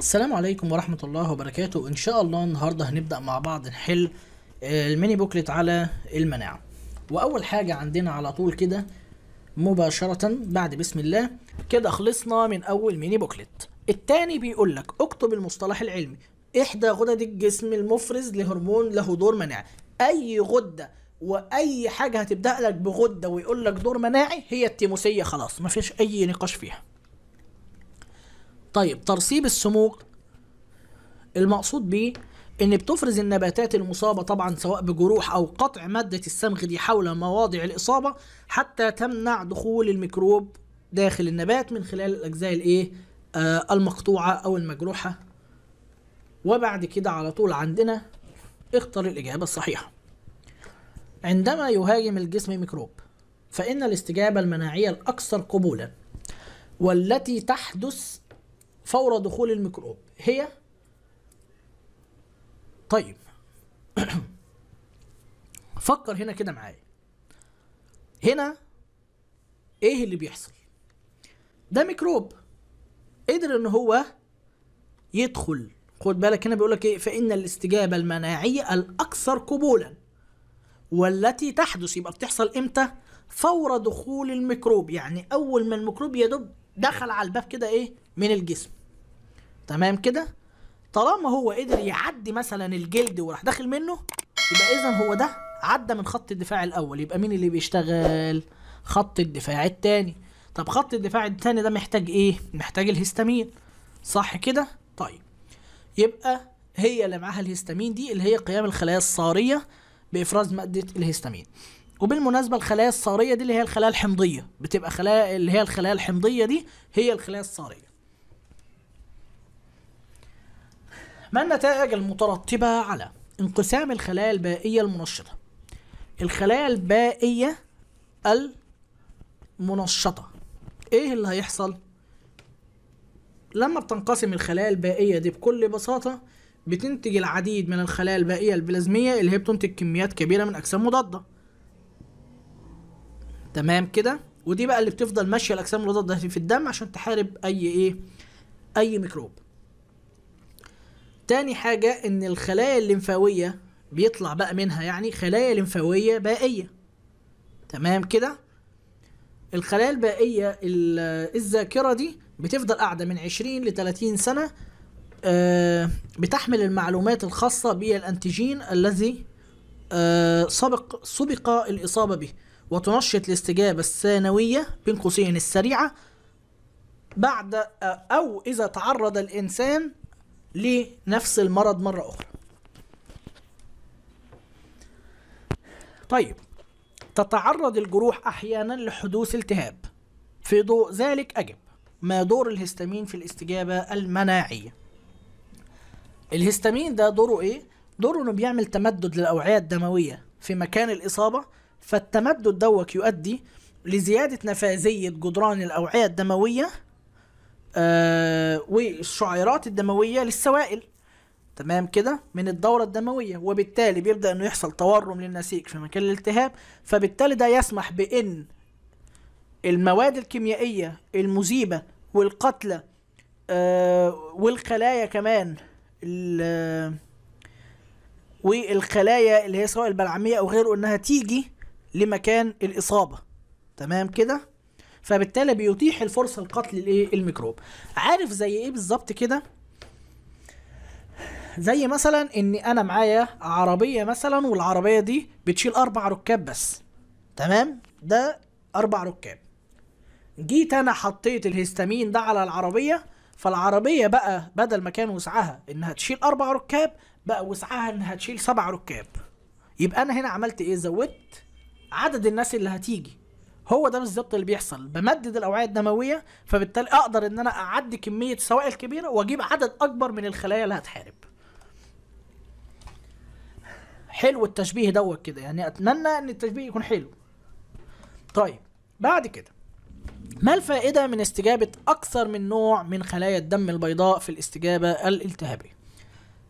السلام عليكم ورحمة الله وبركاته إن شاء الله النهاردة هنبدأ مع بعض نحل الميني بوكلت على المناعة وأول حاجة عندنا على طول كده مباشرة بعد بسم الله كده خلصنا من أول ميني بوكلت التاني بيقول لك اكتب المصطلح العلمي إحدى غدد الجسم المفرز لهرمون له دور مناعي أي غدة واي حاجه هتبدا لك بغده ويقول لك دور مناعي هي التيموسيه خلاص مفيش اي نقاش فيها طيب ترصيب السموق المقصود بيه ان بتفرز النباتات المصابة طبعا سواء بجروح او قطع مادة السمغ دي حول مواضع الاصابة حتى تمنع دخول الميكروب داخل النبات من خلال الاجزاء الايه آه المقطوعة او المجروحة وبعد كده على طول عندنا اختر الاجابة الصحيحة عندما يهاجم الجسم ميكروب فإن الاستجابة المناعية الأكثر قبولا والتي تحدث فور دخول الميكروب هي طيب فكر هنا كده معايا هنا ايه اللي بيحصل ده ميكروب قدر ان هو يدخل خد بالك هنا بيقول لك ايه فان الاستجابه المناعيه الاكثر قبولا والتي تحدث يبقى بتحصل امتى فور دخول الميكروب يعني اول ما الميكروب يدب دخل على الباب كده ايه من الجسم تمام كده طالما هو قدر يعدي مثلا الجلد وراح داخل منه يبقى اذا هو ده عدى من خط الدفاع الاول يبقى مين اللي بيشتغل خط الدفاع الثاني طب خط الدفاع الثاني ده محتاج ايه محتاج الهستامين صح كده طيب يبقى هي اللي معاها الهستامين دي اللي هي قيام الخلايا الصاريه بافراز ماده الهستامين وبالمناسبه الخلايا الصاريه دي اللي هي الخلايا الحمضيه بتبقى خلايا اللي هي الخلايا الحمضيه دي هي الخلايا الصاريه ما النتائج المترتبة على انقسام الخلايا البائية المنشطة الخلايا البائية المنشطة ايه اللي هيحصل لما بتنقسم الخلايا البائية دي بكل بساطة بتنتج العديد من الخلايا البائية البلازمية اللي هي بتنتج كميات كبيرة من أجسام مضادة تمام كده ودي بقى اللي بتفضل ماشية الأجسام المضادة في الدم عشان تحارب أي إيه أي ميكروب تاني حاجة ان الخلايا الليمفاوية بيطلع بقى منها يعني خلايا ليمفاوية بائية تمام كده الخلايا البائية الذاكرة دي بتفضل قاعدة من 20 ل 30 سنة آه، بتحمل المعلومات الخاصة بالأنتيجين الذي آه، سبق سبق الإصابة به وتنشط الاستجابة الثانوية بين قوسين السريعة بعد آه، أو إذا تعرض الإنسان لنفس المرض مرة أخرى طيب تتعرض الجروح أحيانا لحدوث التهاب في ضوء ذلك أجب ما دور الهستامين في الاستجابة المناعية الهستامين ده دوره إيه؟ دوره إنه بيعمل تمدد للأوعية الدموية في مكان الإصابة فالتمدد دوت يؤدي لزيادة نفاذية جدران الأوعية الدموية آه والشعيرات الدمويه للسوائل تمام كده من الدوره الدمويه وبالتالي بيبدا انه يحصل تورم للنسيج في مكان الالتهاب فبالتالي ده يسمح بان المواد الكيميائيه المذيبه والقتلة آه والخلايا كمان والخلايا اللي هي سواء البلعميه او غيره انها تيجي لمكان الاصابه تمام كده فبالتالي بيتيح الفرصه لقتل الايه الميكروب عارف زي ايه بالظبط كده زي مثلا ان انا معايا عربيه مثلا والعربيه دي بتشيل اربع ركاب بس تمام ده اربع ركاب جيت انا حطيت الهستامين ده على العربيه فالعربيه بقى بدل ما كان وسعها انها تشيل اربع ركاب بقى وسعها انها تشيل سبع ركاب يبقى انا هنا عملت ايه زودت عدد الناس اللي هتيجي هو ده بالظبط اللي بيحصل بمدد الاوعيه الدمويه فبالتالي اقدر ان انا اعدي كميه سوائل كبيره واجيب عدد اكبر من الخلايا اللي هتحارب حلو التشبيه دوت كده يعني اتمنى ان التشبيه يكون حلو طيب بعد كده ما الفائدة من استجابة أكثر من نوع من خلايا الدم البيضاء في الاستجابة الالتهابية؟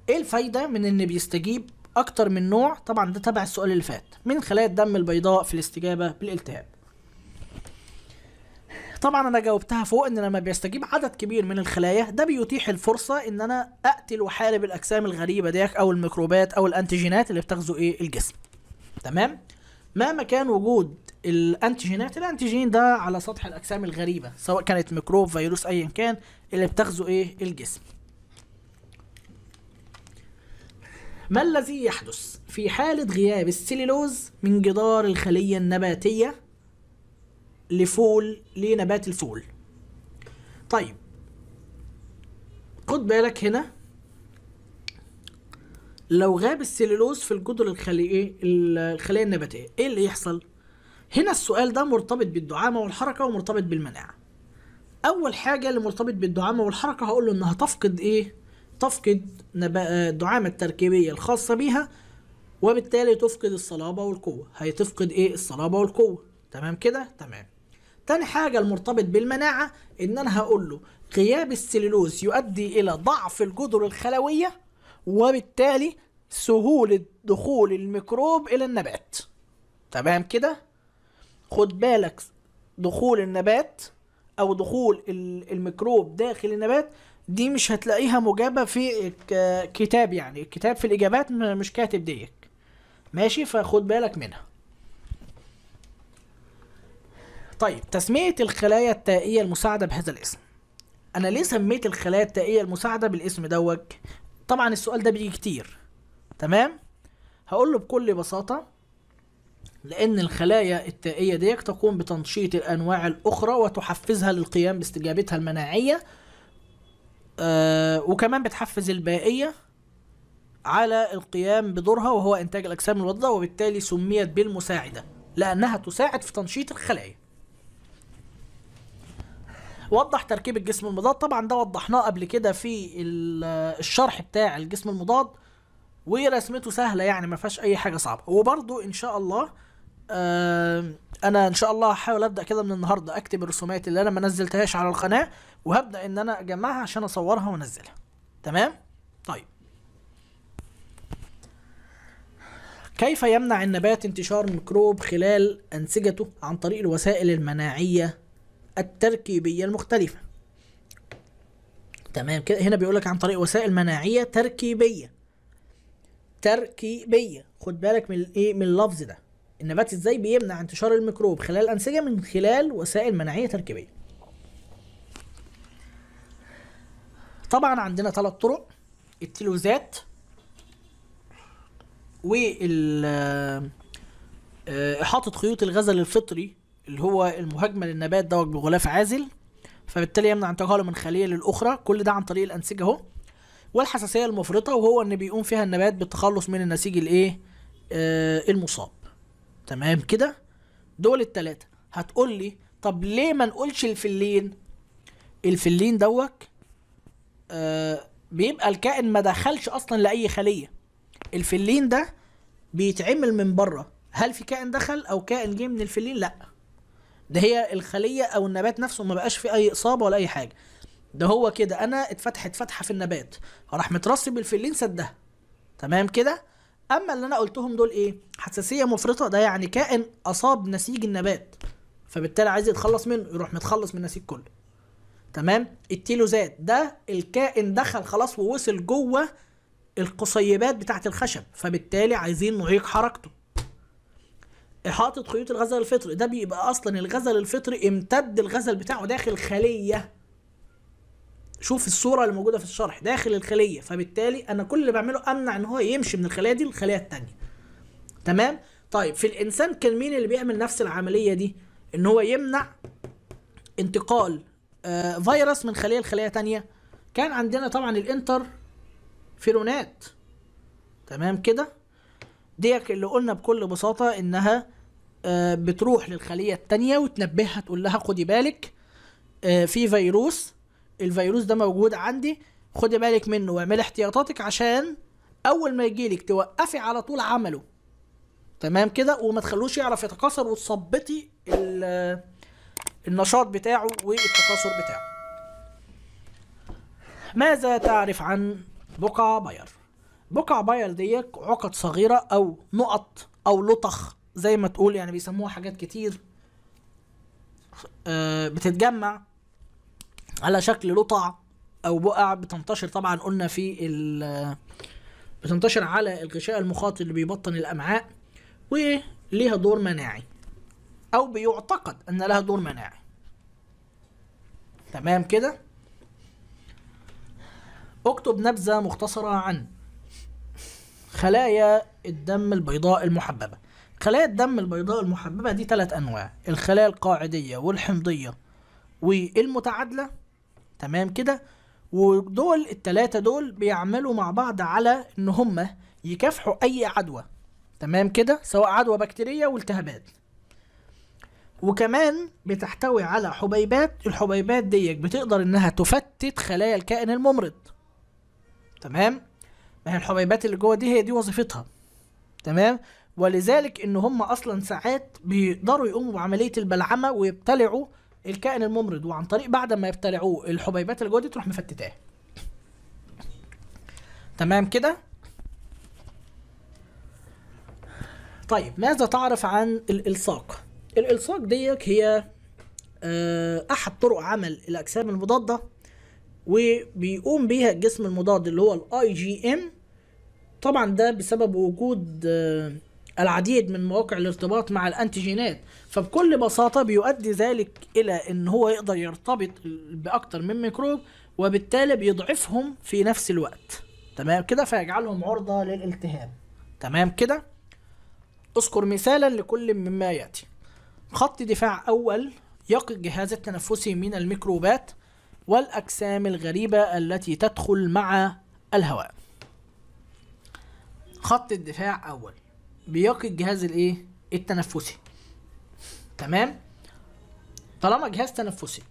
إيه الفايدة من إن بيستجيب أكثر من نوع؟ طبعا ده تبع السؤال اللي فات من خلايا الدم البيضاء في الاستجابة بالالتهاب طبعا انا جاوبتها فوق ان لما بيستجيب عدد كبير من الخلايا ده بيتيح الفرصه ان انا اقتل واحارب الاجسام الغريبه ديك او الميكروبات او الانتيجينات اللي بتغزو ايه الجسم تمام ما مكان وجود الانتيجينات الانتيجين ده على سطح الاجسام الغريبه سواء كانت ميكروب فيروس ايا كان اللي بتغزو ايه الجسم ما الذي يحدث في حالة غياب السيلولوز من جدار الخلية النباتية لفول لنبات الفول طيب خد بالك هنا لو غاب السليلوز في الجدر الخلية إيه، الخلية النباتية ايه اللي يحصل هنا السؤال ده مرتبط بالدعامة والحركة ومرتبط بالمناعة اول حاجة اللي مرتبط بالدعامة والحركة هقول له انها تفقد ايه تفقد نبا... الدعامة التركيبية الخاصة بيها وبالتالي تفقد الصلابة والقوة هي تفقد ايه الصلابة والقوة تمام كده تمام تاني حاجة المرتبط بالمناعة إن أنا هقول له غياب السليلوز يؤدي إلى ضعف الجدر الخلوية وبالتالي سهولة دخول الميكروب إلى النبات تمام كده خد بالك دخول النبات أو دخول الميكروب داخل النبات دي مش هتلاقيها مجابة في كتاب يعني الكتاب في الإجابات مش كاتب ديك ماشي فخد بالك منها طيب تسمية الخلايا التائية المساعدة بهذا الاسم أنا ليه سميت الخلايا التائية المساعدة بالاسم دوت طبعا السؤال ده بيجي كتير تمام هقول له بكل بساطة لأن الخلايا التائية ديك تقوم بتنشيط الأنواع الأخرى وتحفزها للقيام باستجابتها المناعية آه وكمان بتحفز البائية على القيام بدورها وهو إنتاج الأجسام الوضة وبالتالي سميت بالمساعدة لأنها تساعد في تنشيط الخلايا وضح تركيب الجسم المضاد طبعا ده وضحناه قبل كده في الشرح بتاع الجسم المضاد ورسمته سهله يعني ما فيهاش اي حاجه صعبه وبرده ان شاء الله انا ان شاء الله هحاول ابدا كده من النهارده اكتب الرسومات اللي انا ما نزلتهاش على القناه وهبدا ان انا اجمعها عشان اصورها وانزلها تمام طيب كيف يمنع النبات انتشار ميكروب خلال انسجته عن طريق الوسائل المناعيه التركيبية المختلفة تمام كده هنا بيقول لك عن طريق وسائل مناعية تركيبية تركيبية خد بالك من ايه من اللفظ ده النبات ازاي بيمنع انتشار الميكروب خلال الأنسجة من خلال وسائل مناعية تركيبية طبعا عندنا ثلاث طرق التلوزات وال آه، إحاطة خيوط الغزل الفطري اللي هو المهاجمه للنبات دوت بغلاف عازل فبالتالي يمنع انتقاله من خليه للاخرى كل ده عن طريق الانسجه اهو والحساسيه المفرطه وهو ان بيقوم فيها النبات بالتخلص من النسيج الايه آه المصاب تمام كده دول التلاتة هتقول لي طب ليه ما نقولش الفلين الفلين دوت آه بيبقى الكائن ما دخلش اصلا لاي خليه الفلين ده بيتعمل من بره هل في كائن دخل او كائن جه من الفلين لا ده هي الخليه او النبات نفسه ما بقاش فيه اي اصابه ولا اي حاجه ده هو كده انا اتفتحت فتحه في النبات راح مترسب الفلين سدها تمام كده اما اللي انا قلتهم دول ايه حساسيه مفرطه ده يعني كائن اصاب نسيج النبات فبالتالي عايز يتخلص منه يروح متخلص من النسيج كله تمام التيلوزات ده الكائن دخل خلاص ووصل جوه القصيبات بتاعه الخشب فبالتالي عايزين نعيق حركته حاطط خيوط الغزل الفطري ده بيبقى اصلا الغزل الفطري امتد الغزل بتاعه داخل خليه شوف الصوره اللي موجوده في الشرح داخل الخليه فبالتالي انا كل اللي بعمله امنع ان هو يمشي من الخليه دي للخليه الثانيه تمام طيب في الانسان كان مين اللي بيعمل نفس العمليه دي ان هو يمنع انتقال آه فيروس من خليه لخليه تانية كان عندنا طبعا الانتر فيرونات تمام كده ديك اللي قلنا بكل بساطه انها آه، بتروح للخليه التانية وتنبهها تقول لها خدي بالك آه، في فيروس الفيروس ده موجود عندي خدي بالك منه واعملي احتياطاتك عشان اول ما يجيلك توقفي على طول عمله تمام كده وما تخلوش يعرف يتكاثر وتثبطي آه، النشاط بتاعه والتكاثر بتاعه ماذا تعرف عن بقع باير بقع باير ديك عقد صغيره او نقط او لطخ زي ما تقول يعني بيسموها حاجات كتير آه، بتتجمع على شكل لطع او بقع بتنتشر طبعا قلنا في بتنتشر على الغشاء المخاطي اللي بيبطن الامعاء وليها دور مناعي او بيعتقد ان لها دور مناعي تمام كده اكتب نبذه مختصره عن خلايا الدم البيضاء المحببة خلايا الدم البيضاء المحببة دي ثلاث أنواع الخلايا القاعدية والحمضية والمتعادلة تمام كده ودول التلاتة دول بيعملوا مع بعض على إن هما يكافحوا أي عدوى تمام كده سواء عدوى بكتيرية والتهابات وكمان بتحتوي على حبيبات الحبيبات ديك بتقدر انها تفتت خلايا الكائن الممرض تمام هي الحبيبات اللي جوه دي هي دي وظيفتها تمام ولذلك ان هم اصلا ساعات بيقدروا يقوموا بعمليه البلعمه ويبتلعوا الكائن الممرض وعن طريق بعد ما يبتلعوه الحبيبات اللي جوه دي تروح مفتتاه تمام كده طيب ماذا تعرف عن الالصاق الالصاق ديك هي آه، احد طرق عمل الاجسام المضاده وبيقوم بيها الجسم المضاد اللي هو الاي جي ام طبعا ده بسبب وجود آه، العديد من مواقع الارتباط مع الانتيجينات فبكل بساطة بيؤدي ذلك إلى إن هو يقدر يرتبط بأكتر من ميكروب وبالتالي بيضعفهم في نفس الوقت تمام كده فيجعلهم عرضة للالتهاب تمام كده اذكر مثالا لكل مما يأتي خط دفاع أول يقي الجهاز التنفسي من الميكروبات والأجسام الغريبة التي تدخل مع الهواء خط الدفاع اول بيقي الجهاز الايه التنفسي تمام طالما جهاز تنفسي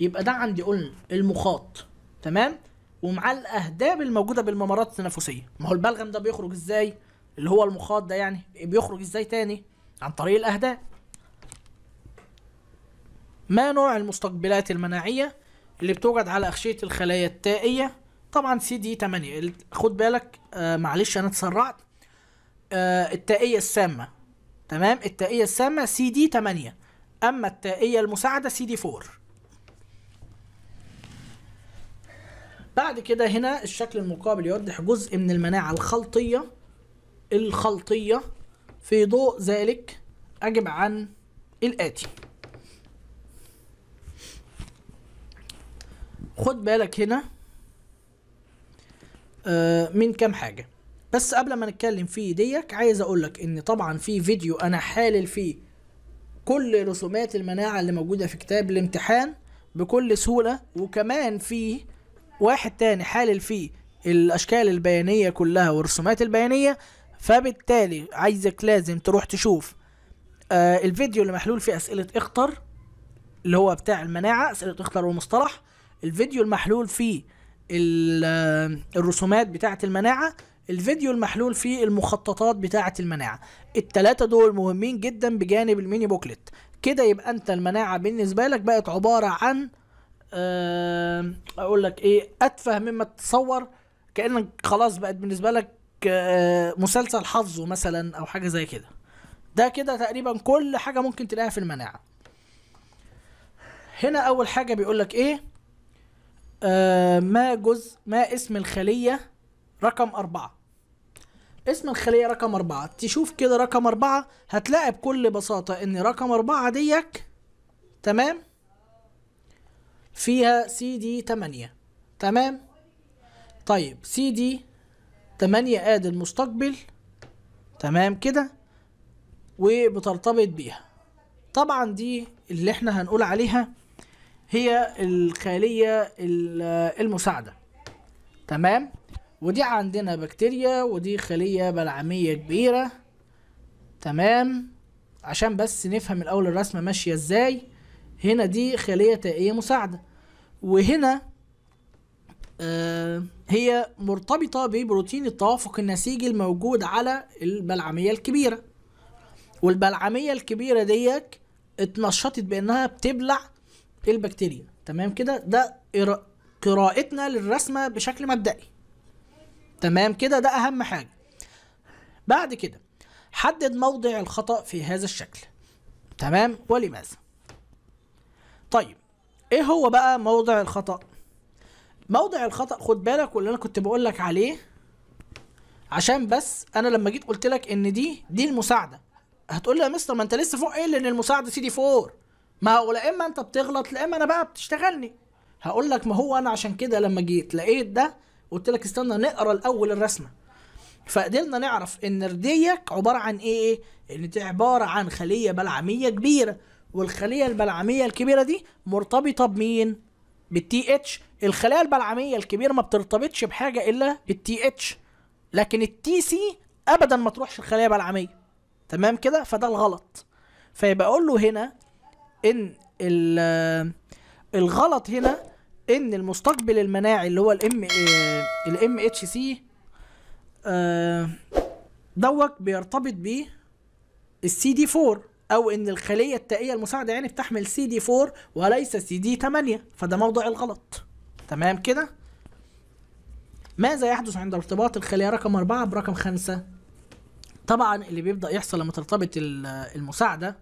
يبقى ده عندي قلنا المخاط تمام ومعاه الاهداب الموجوده بالممرات التنفسيه ما هو البلغم ده بيخرج ازاي اللي هو المخاط ده يعني بيخرج ازاي تاني عن طريق الاهداب ما نوع المستقبلات المناعيه اللي بتوجد على اغشيه الخلايا التائيه طبعا سي دي 8 خد بالك آه معلش انا اتسرعت آه التائيه السامه تمام التائيه السامه سي دي 8 اما التائيه المساعده سي دي 4 بعد كده هنا الشكل المقابل يوضح جزء من المناعه الخلطيه الخلطيه في ضوء ذلك اجب عن الاتي خد بالك هنا آه، من كام حاجه بس قبل ما نتكلم فيه ديك عايز اقولك ان طبعا في فيديو انا حالل فيه كل رسومات المناعه اللي موجوده في كتاب الامتحان بكل سهوله وكمان في واحد تاني حالل فيه الاشكال البيانيه كلها والرسومات البيانيه فبالتالي عايزك لازم تروح تشوف آه الفيديو اللي محلول فيه اسئله اختر اللي هو بتاع المناعه اسئله اختر والمصطلح الفيديو المحلول فيه الرسومات بتاعه المناعه الفيديو المحلول فيه المخططات بتاعه المناعه التلاتة دول مهمين جدا بجانب الميني بوكلت كده يبقى انت المناعه بالنسبه لك بقت عباره عن اقول لك ايه اتفه مما تتصور كانك خلاص بقت بالنسبه لك آه، مسلسل حفظه مثلا او حاجه زي كده ده كده تقريبا كل حاجه ممكن تلاقيها في المناعه هنا اول حاجه بيقول لك ايه آه، ما جزء ما اسم الخلية رقم أربعة اسم الخلية رقم أربعة تشوف كده رقم أربعة هتلاقي بكل بساطة إن رقم أربعة ديك تمام فيها سي دي تمانية تمام طيب سي دي تمانية آد المستقبل تمام كده وبترتبط بيها طبعا دي اللي احنا هنقول عليها هي الخلية المساعدة تمام ودي عندنا بكتيريا ودي خلية بلعمية كبيرة تمام عشان بس نفهم الاول الرسمة ماشية ازاي هنا دي خلية تائية مساعدة وهنا آه، هي مرتبطة ببروتين التوافق النسيجي الموجود على البلعمية الكبيرة والبلعمية الكبيرة ديك اتنشطت بانها بتبلع البكتيريا تمام كده ده قراءتنا للرسمه بشكل مبدئي تمام كده ده اهم حاجه بعد كده حدد موضع الخطا في هذا الشكل تمام ولماذا طيب ايه هو بقى موضع الخطا موضع الخطا خد بالك واللي انا كنت بقول لك عليه عشان بس انا لما جيت قلت لك ان دي دي المساعده هتقول لي يا مستر ما انت لسه فوق ايه ان المساعده سي دي 4 ما هو لا اما انت بتغلط لا اما انا بقى بتشتغلني هقول لك ما هو انا عشان كده لما جيت لقيت ده قلت لك استنى نقرا الاول الرسمه فقدرنا نعرف ان رديك عباره عن ايه ان دي عباره عن خليه بلعميه كبيره والخليه البلعميه الكبيره دي مرتبطه بمين بالتي اتش الخلايا البلعميه الكبيره ما بترتبطش بحاجه الا بالتي اتش لكن التي سي ابدا ما تروحش الخليه البلعميه تمام كده فده الغلط فيبقى اقول له هنا ان الغلط هنا ان المستقبل المناعي اللي هو الام الام اتش آه، سي دوت بيرتبط ب السي دي 4 او ان الخليه التائيه المساعده يعني بتحمل سي دي 4 وليس سي دي 8 فده موضع الغلط تمام كده ماذا يحدث عند ارتباط الخليه رقم 4 برقم 5 طبعا اللي بيبدا يحصل لما ترتبط المساعده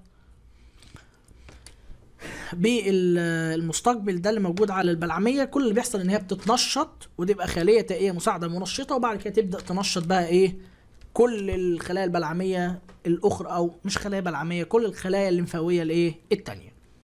بالمستقبل ده اللي موجود على البلعميه كل اللي بيحصل ان هي بتتنشط وتبقى خليه تائيه مساعده منشطه وبعد كده تبدا تنشط بقى ايه كل الخلايا البلعميه الاخرى او مش خلايا بلعميه كل الخلايا الليمفاويه الايه التانيه